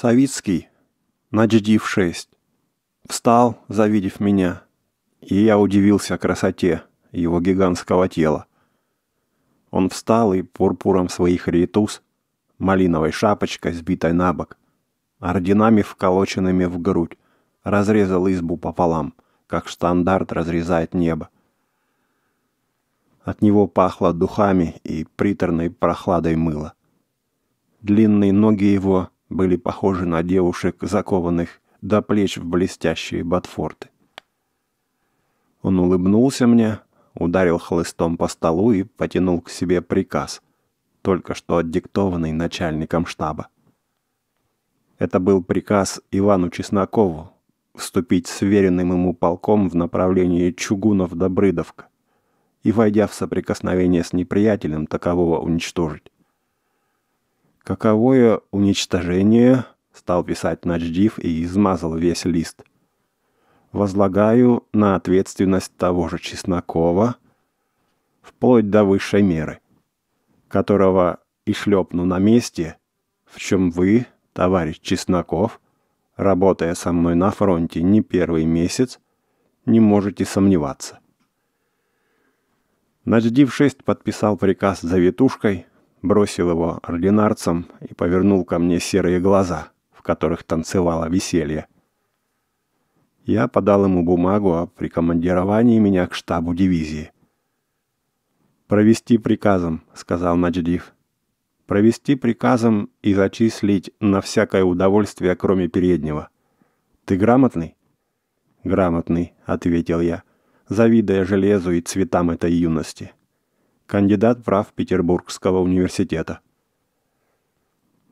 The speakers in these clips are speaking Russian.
Савицкий, на GDF-6, встал, завидев меня, и я удивился красоте его гигантского тела. Он встал и пурпуром своих ритус, малиновой шапочкой, сбитой на бок, орденами, вколоченными в грудь, разрезал избу пополам, как стандарт разрезает небо. От него пахло духами и приторной прохладой мыла. Длинные ноги его были похожи на девушек, закованных до плеч в блестящие ботфорты. Он улыбнулся мне, ударил хлыстом по столу и потянул к себе приказ, только что отдиктованный начальником штаба. Это был приказ Ивану Чеснокову вступить с веренным ему полком в направлении Чугунов-Добрыдовка и, войдя в соприкосновение с неприятелем, такового уничтожить. Каковое уничтожение, стал писать Начдив и измазал весь лист. Возлагаю на ответственность того же Чеснокова вплоть до высшей меры, которого и шлепну на месте, в чем вы, товарищ Чесноков, работая со мной на фронте не первый месяц, не можете сомневаться. Начдив-6 подписал приказ за ветушкой бросил его ординарцам и повернул ко мне серые глаза, в которых танцевало веселье. Я подал ему бумагу о прикомандировании меня к штабу дивизии. «Провести приказом», — сказал Маджидив. «Провести приказом и зачислить на всякое удовольствие, кроме переднего. Ты грамотный?» «Грамотный», — ответил я, завидуя железу и цветам этой юности. — кандидат прав Петербургского университета.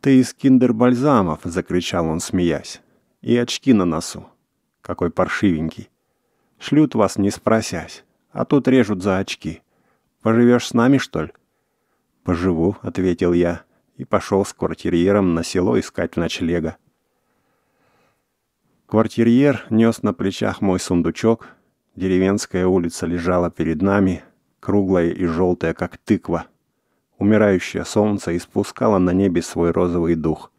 «Ты из киндер-бальзамов!» — закричал он, смеясь. «И очки на носу! Какой паршивенький! Шлют вас, не спросясь, а тут режут за очки. Поживешь с нами, что ли?» «Поживу», — ответил я, и пошел с квартирьером на село искать ночлега. Квартирьер нес на плечах мой сундучок, деревенская улица лежала перед нами, круглая и желтая, как тыква. Умирающее солнце испускало на небе свой розовый дух.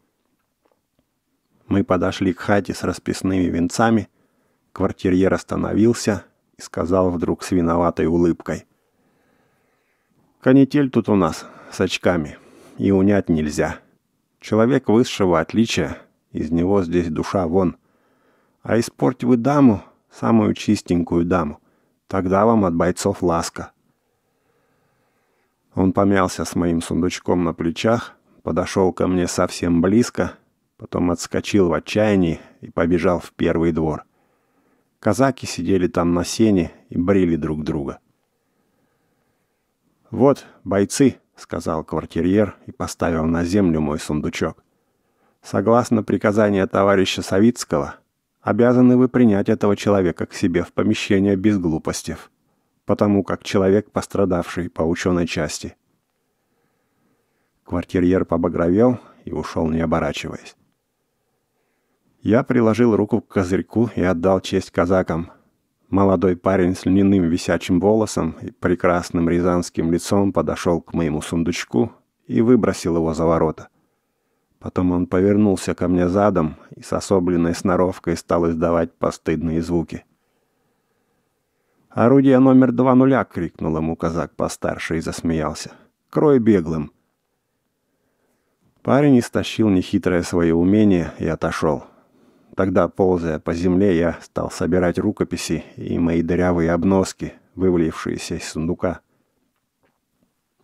Мы подошли к хате с расписными венцами. Квартирьер остановился и сказал вдруг с виноватой улыбкой. «Канитель тут у нас с очками, и унять нельзя. Человек высшего отличия, из него здесь душа вон. А испорть вы даму, самую чистенькую даму, тогда вам от бойцов ласка. Он помялся с моим сундучком на плечах, подошел ко мне совсем близко, потом отскочил в отчаянии и побежал в первый двор. Казаки сидели там на сене и брили друг друга. «Вот, бойцы!» — сказал квартирьер и поставил на землю мой сундучок. «Согласно приказанию товарища Савицкого, обязаны вы принять этого человека к себе в помещение без глупостей» потому как человек, пострадавший по ученой части. Квартирьер побагровел и ушел, не оборачиваясь. Я приложил руку к козырьку и отдал честь казакам. Молодой парень с льняным висячим волосом и прекрасным рязанским лицом подошел к моему сундучку и выбросил его за ворота. Потом он повернулся ко мне задом и с особленной сноровкой стал издавать постыдные звуки. «Орудие номер два нуля!» — крикнул ему казак постарше и засмеялся. «Крой беглым!» Парень истощил нехитрое свое умение и отошел. Тогда, ползая по земле, я стал собирать рукописи и мои дырявые обноски, вывалившиеся из сундука.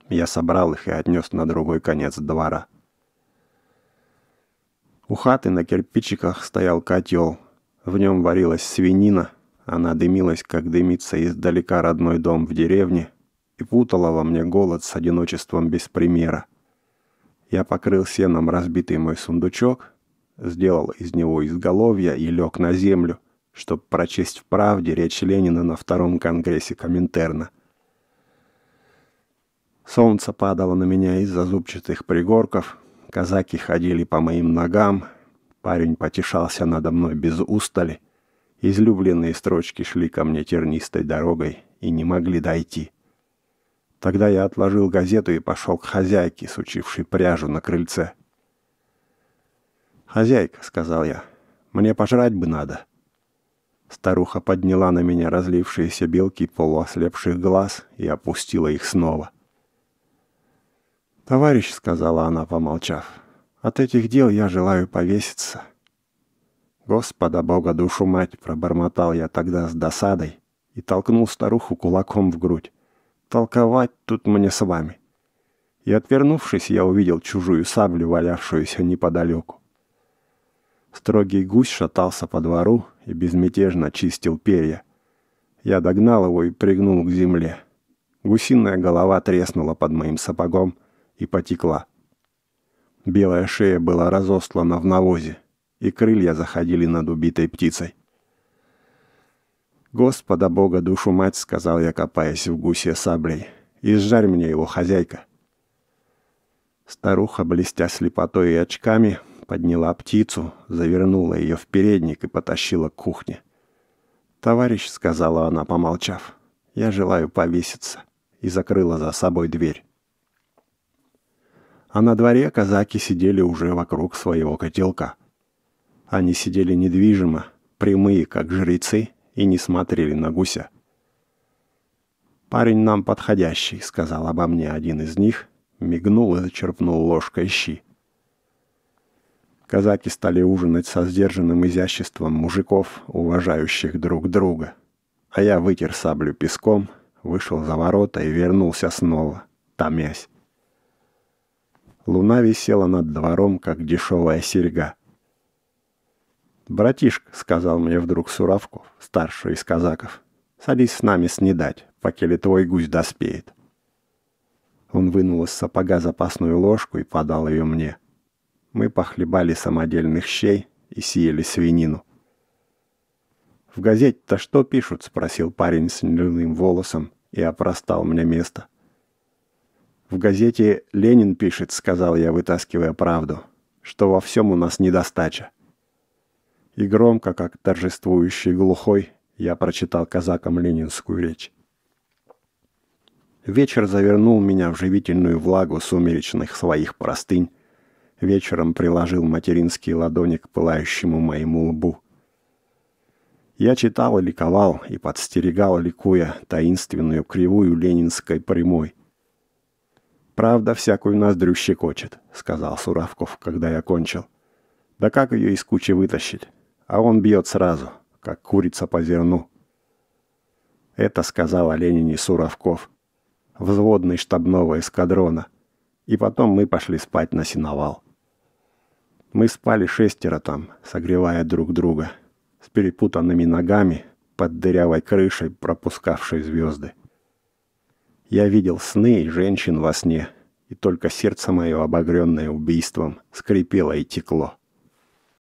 Я собрал их и отнес на другой конец двора. У хаты на кирпичиках стоял котел. В нем варилась свинина — она дымилась, как дымится издалека родной дом в деревне, и путала во мне голод с одиночеством без примера. Я покрыл сеном разбитый мой сундучок, сделал из него изголовья и лег на землю, чтобы прочесть в правде речь Ленина на втором конгрессе Коминтерна. Солнце падало на меня из-за зубчатых пригорков, казаки ходили по моим ногам, парень потешался надо мной без устали — Излюбленные строчки шли ко мне тернистой дорогой и не могли дойти. Тогда я отложил газету и пошел к хозяйке, сучившей пряжу на крыльце. «Хозяйка», — сказал я, — «мне пожрать бы надо». Старуха подняла на меня разлившиеся белки полуослепших глаз и опустила их снова. «Товарищ», — сказала она, помолчав, — «от этих дел я желаю повеситься». «Господа бога душу мать!» – пробормотал я тогда с досадой и толкнул старуху кулаком в грудь. «Толковать тут мне с вами!» И отвернувшись, я увидел чужую саблю, валявшуюся неподалеку. Строгий гусь шатался по двору и безмятежно чистил перья. Я догнал его и пригнул к земле. Гусиная голова треснула под моим сапогом и потекла. Белая шея была разослана в навозе и крылья заходили над убитой птицей. «Господа Бога, душу мать!» — сказал я, копаясь в гусе саблей. «Изжарь мне его, хозяйка!» Старуха, блестя слепотой и очками, подняла птицу, завернула ее в передник и потащила к кухне. «Товарищ», — сказала она, помолчав, — «я желаю повеситься», и закрыла за собой дверь. А на дворе казаки сидели уже вокруг своего котелка — они сидели недвижимо, прямые, как жрецы, и не смотрели на гуся. «Парень нам подходящий», — сказал обо мне один из них, мигнул и зачерпнул ложкой щи. Казаки стали ужинать со сдержанным изяществом мужиков, уважающих друг друга. А я вытер саблю песком, вышел за ворота и вернулся снова, томясь. Луна висела над двором, как дешевая серьга — «Братишка», — сказал мне вдруг Суравков, старший из казаков, — «садись с нами снедать, покели твой гусь доспеет». Он вынул из сапога запасную ложку и подал ее мне. Мы похлебали самодельных щей и съели свинину. «В газете-то что пишут?» — спросил парень с нелюным волосом и опростал мне место. «В газете Ленин пишет», — сказал я, вытаскивая правду, — «что во всем у нас недостача» и громко, как торжествующий глухой, я прочитал казакам ленинскую речь. Вечер завернул меня в живительную влагу сумеречных своих простынь. Вечером приложил материнские ладони к пылающему моему лбу. Я читал и ликовал, и подстерегал, ликуя, таинственную кривую ленинской прямой. «Правда, всякую нас ноздрю щекочет», — сказал Суравков, когда я кончил. «Да как ее из кучи вытащить? а он бьет сразу, как курица по зерну. Это сказал о Ленине Суровков, взводный штабного эскадрона. И потом мы пошли спать на сеновал. Мы спали шестеро там, согревая друг друга, с перепутанными ногами под дырявой крышей, пропускавшей звезды. Я видел сны и женщин во сне, и только сердце мое, обогренное убийством, скрипело и текло.